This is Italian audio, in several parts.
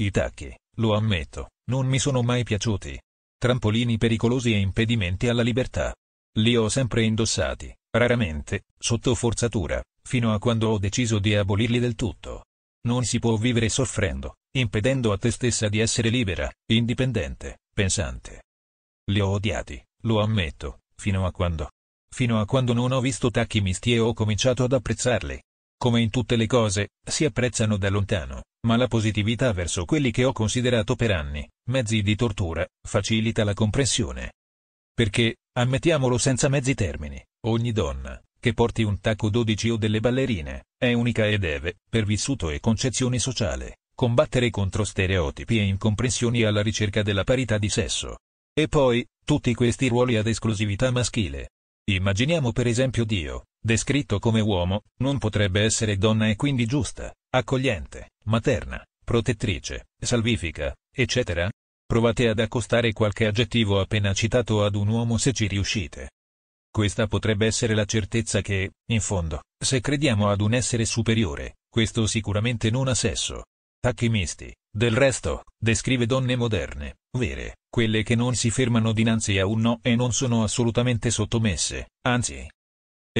I tacchi, lo ammetto, non mi sono mai piaciuti. Trampolini pericolosi e impedimenti alla libertà. Li ho sempre indossati, raramente, sotto forzatura, fino a quando ho deciso di abolirli del tutto. Non si può vivere soffrendo, impedendo a te stessa di essere libera, indipendente, pensante. Li ho odiati, lo ammetto, fino a quando. Fino a quando non ho visto tacchi misti e ho cominciato ad apprezzarli. Come in tutte le cose, si apprezzano da lontano, ma la positività verso quelli che ho considerato per anni, mezzi di tortura, facilita la comprensione. Perché, ammettiamolo senza mezzi termini, ogni donna, che porti un tacco 12 o delle ballerine, è unica e deve, per vissuto e concezione sociale, combattere contro stereotipi e incomprensioni alla ricerca della parità di sesso. E poi, tutti questi ruoli ad esclusività maschile. Immaginiamo per esempio Dio, Descritto come uomo, non potrebbe essere donna e quindi giusta, accogliente, materna, protettrice, salvifica, eccetera? Provate ad accostare qualche aggettivo appena citato ad un uomo se ci riuscite. Questa potrebbe essere la certezza che, in fondo, se crediamo ad un essere superiore, questo sicuramente non ha sesso. Tacchimisti, del resto, descrive donne moderne, vere, quelle che non si fermano dinanzi a un no e non sono assolutamente sottomesse, anzi,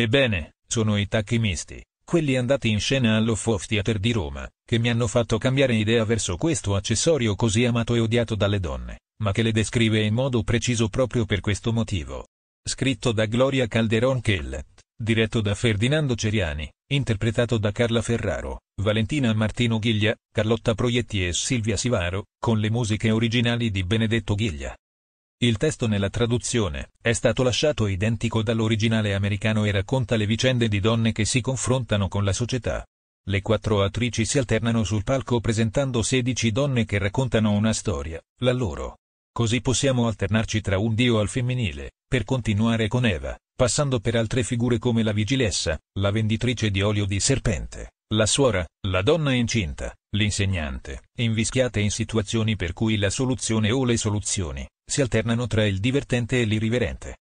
Ebbene, sono i tacchi misti, quelli andati in scena allo Fof Theater di Roma, che mi hanno fatto cambiare idea verso questo accessorio così amato e odiato dalle donne, ma che le descrive in modo preciso proprio per questo motivo. Scritto da Gloria Calderon Kellett, diretto da Ferdinando Ceriani, interpretato da Carla Ferraro, Valentina Martino Ghiglia, Carlotta Proietti e Silvia Sivaro, con le musiche originali di Benedetto Ghiglia. Il testo nella traduzione è stato lasciato identico dall'originale americano e racconta le vicende di donne che si confrontano con la società. Le quattro attrici si alternano sul palco presentando 16 donne che raccontano una storia, la loro. Così possiamo alternarci tra un dio al femminile, per continuare con Eva, passando per altre figure come la vigilessa, la venditrice di olio di serpente, la suora, la donna incinta, l'insegnante, invischiate in situazioni per cui la soluzione o le soluzioni si alternano tra il divertente e l'irriverente.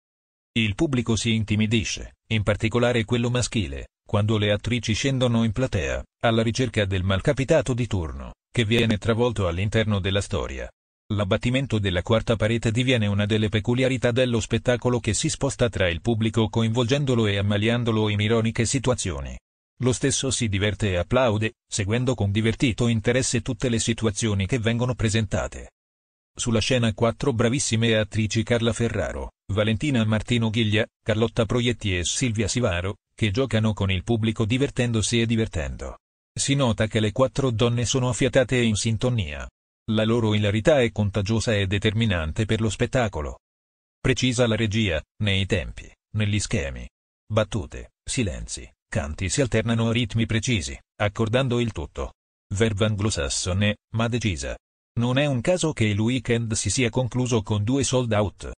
Il pubblico si intimidisce, in particolare quello maschile, quando le attrici scendono in platea, alla ricerca del malcapitato di turno, che viene travolto all'interno della storia. L'abbattimento della quarta parete diviene una delle peculiarità dello spettacolo che si sposta tra il pubblico coinvolgendolo e ammaliandolo in ironiche situazioni. Lo stesso si diverte e applaude, seguendo con divertito interesse tutte le situazioni che vengono presentate. Sulla scena quattro bravissime attrici Carla Ferraro, Valentina Martino Ghiglia, Carlotta Proietti e Silvia Sivaro, che giocano con il pubblico divertendosi e divertendo. Si nota che le quattro donne sono affiatate e in sintonia. La loro hilarità è contagiosa e determinante per lo spettacolo. Precisa la regia, nei tempi, negli schemi. Battute, silenzi, canti si alternano a ritmi precisi, accordando il tutto. Verbo anglosassone, ma decisa, non è un caso che il weekend si sia concluso con due sold out.